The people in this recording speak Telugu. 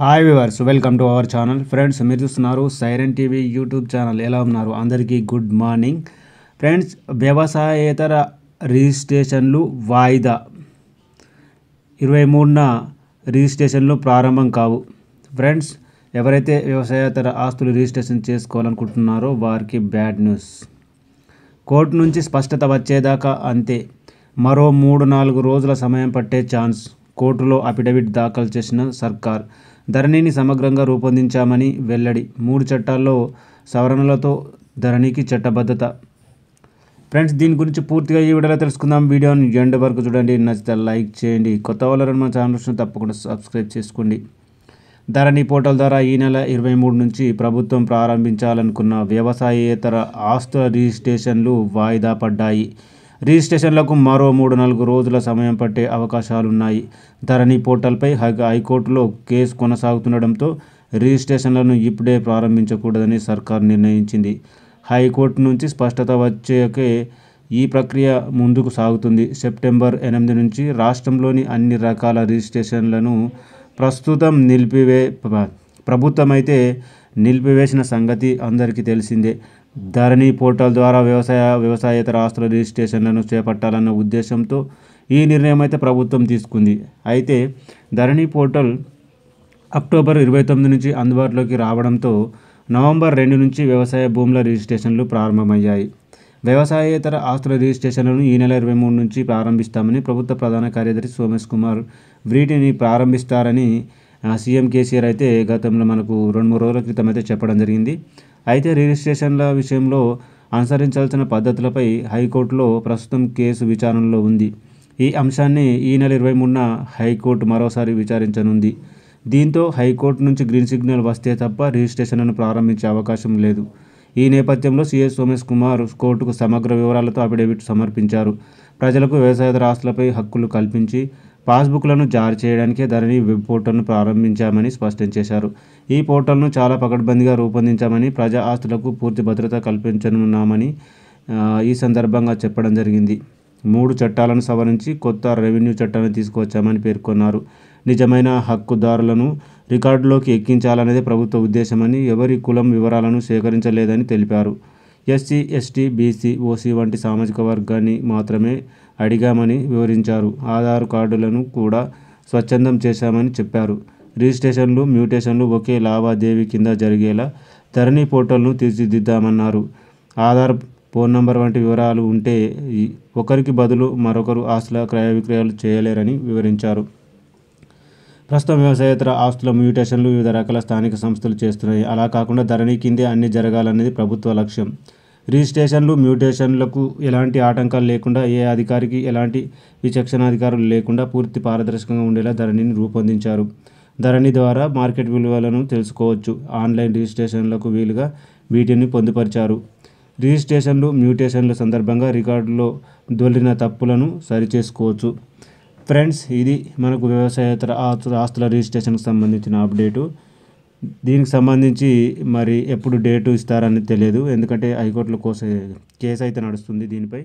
hi viewers welcome to our channel friends మీరు చూస్తున్నారు సైరన్ టీవీ యూట్యూబ్ ఛానల్ ఎలా ఉన్నారు అందరికీ గుడ్ మార్నింగ్ ఫ్రెండ్స్ వ్యవసాయేతర రిజిస్ట్రేషన్లు వాయిదా ఇరవై మూడున రిజిస్ట్రేషన్లు ప్రారంభం కావు ఫ్రెండ్స్ ఎవరైతే వ్యవసాయేతర ఆస్తులు రిజిస్ట్రేషన్ చేసుకోవాలనుకుంటున్నారో వారికి బ్యాడ్ న్యూస్ కోర్టు నుంచి స్పష్టత వచ్చేదాకా అంతే మరో మూడు నాలుగు రోజుల సమయం పట్టే ఛాన్స్ కోర్టులో అఫిడవిట్ దాఖలు చేసిన సర్కార్ ధరణిని సమగ్రంగా రూపొందించామని వెల్లడి మూడు చట్టాల్లో సవరణలతో ధరణికి చట్టబద్ధత ఫ్రెండ్స్ దీని గురించి పూర్తిగా ఈ వీడియోలో తెలుసుకుందాం వీడియోని ఎండ్ వరకు చూడండి నచ్చితే లైక్ చేయండి కొత్త వాళ్ళు మన ఛానల్స్ను తప్పకుండా సబ్స్క్రైబ్ చేసుకోండి ధరణి పోర్టల్ ద్వారా ఈ నెల ఇరవై మూడు నుంచి ప్రభుత్వం ప్రారంభించాలనుకున్న వ్యవసాయేతర ఆస్తుల రిజిస్ట్రేషన్లు వాయిదా పడ్డాయి రిజిస్ట్రేషన్లకు మరో మూడు నాలుగు రోజుల సమయం పట్టే అవకాశాలున్నాయి ధరణి పోర్టల్పై హైకోర్టులో కేసు కొనసాగుతుండటంతో రిజిస్ట్రేషన్లను ఇప్పుడే ప్రారంభించకూడదని సర్కార్ నిర్ణయించింది హైకోర్టు నుంచి స్పష్టత వచ్చేకే ఈ ప్రక్రియ ముందుకు సాగుతుంది సెప్టెంబర్ ఎనిమిది నుంచి రాష్ట్రంలోని అన్ని రకాల రిజిస్ట్రేషన్లను ప్రస్తుతం నిలిపివే ప్రభుత్వం అయితే నిలిపివేసిన సంగతి అందరికీ తెలిసిందే ధరణి పోర్టల్ ద్వారా వ్యవసాయ వ్యవసాయేతర ఆస్తుల రిజిస్ట్రేషన్లను చేపట్టాలన్న ఉద్దేశంతో ఈ నిర్ణయం అయితే ప్రభుత్వం తీసుకుంది అయితే ధరణి పోర్టల్ అక్టోబర్ ఇరవై తొమ్మిది నుంచి అందుబాటులోకి రావడంతో నవంబర్ రెండు నుంచి వ్యవసాయ భూముల రిజిస్ట్రేషన్లు ప్రారంభమయ్యాయి వ్యవసాయేతర ఆస్తుల రిజిస్ట్రేషన్లను ఈ నెల ఇరవై మూడు నుంచి ప్రారంభిస్తామని ప్రభుత్వ ప్రధాన కార్యదర్శి సోమేష్ కుమార్ వీటిని ప్రారంభిస్తారని సీఎం కేసీఆర్ అయితే గతంలో మనకు రెండు మూడు రోజుల క్రితం అయితే చెప్పడం జరిగింది అయితే రిజిస్ట్రేషన్ల విషయంలో అనుసరించాల్సిన పద్ధతులపై హైకోర్టులో ప్రస్తుతం కేసు విచారణలో ఉంది ఈ అంశాన్ని ఈ నెల ఇరవై మూడున హైకోర్టు మరోసారి విచారించనుంది దీంతో హైకోర్టు నుంచి గ్రీన్ సిగ్నల్ వస్తే తప్ప రిజిస్ట్రేషన్లను ప్రారంభించే అవకాశం లేదు ఈ నేపథ్యంలో సీఎస్ సోమేష్ కుమార్ కోర్టుకు సమగ్ర వివరాలతో అఫిడేవిట్ సమర్పించారు ప్రజలకు వ్యవసాయేతర ఆస్తులపై హక్కులు కల్పించి పాస్బుక్లను జారీ చేయడానికే ధరణి వెబ్ పోర్టల్ను ప్రారంభించామని స్పష్టం చేశారు ఈ పోర్టల్ను చాలా పకడ్బందీగా రూపొందించామని ప్రజా ఆస్తులకు పూర్తి భద్రత కల్పించనున్నామని ఈ సందర్భంగా చెప్పడం జరిగింది మూడు చట్టాలను సవరించి కొత్త రెవెన్యూ చట్టాన్ని తీసుకువచ్చామని పేర్కొన్నారు నిజమైన హక్కుదారులను రికార్డులోకి ఎక్కించాలనేది ప్రభుత్వ ఉద్దేశమని ఎవరి కులం వివరాలను సేకరించలేదని తెలిపారు ఎస్సీ ఎస్టీ బీసీ ఓసీ వంటి సామాజిక వర్గాన్ని మాత్రమే అడిగామని వివరించారు ఆధార్ కార్డులను కూడా స్వచ్ఛందం చేశామని చెప్పారు రిజిస్ట్రేషన్లు మ్యూటేషన్లు ఒకే లావాదేవీ కింద జరిగేలా ధరణి పోర్టల్ను తీర్చిదిద్దామన్నారు ఆధార్ ఫోన్ నంబర్ వంటి వివరాలు ఉంటే ఒకరికి బదులు మరొకరు ఆస్తుల క్రయ విక్రయాలు చేయలేరని వివరించారు ప్రస్తుతం వ్యవసాయేతర ఆస్తుల మ్యూటేషన్లు వివిధ రకాల స్థానిక సంస్థలు చేస్తున్నాయి అలా కాకుండా ధరణి కిందే అన్ని జరగాలన్నది ప్రభుత్వ లక్ష్యం రిజిస్ట్రేషన్లు మ్యూటేషన్లకు ఎలాంటి ఆటంకాలు లేకుండా ఏ అధికారికి ఎలాంటి విచక్షణాధికారులు లేకుండా పూర్తి పారదర్శకంగా ఉండేలా ధరణిని రూపొందించారు ధరణి ద్వారా మార్కెట్ విలువలను తెలుసుకోవచ్చు ఆన్లైన్ రిజిస్ట్రేషన్లకు వీలుగా వీటిని పొందుపరిచారు రిజిస్ట్రేషన్లు మ్యూటేషన్ల సందర్భంగా రికార్డులో దొల్లిన తప్పులను సరిచేసుకోవచ్చు ఫ్రెండ్స్ ఇది మనకు వ్యవసాయేతర ఆస్తుల రిజిస్ట్రేషన్కి సంబంధించిన అప్డేటు దీనికి సంబంధించి మరి ఎప్పుడు డేటు ఇస్తారని తెలియదు ఎందుకంటే హైకోర్టులో కోసే కేసు అయితే నడుస్తుంది దీనిపై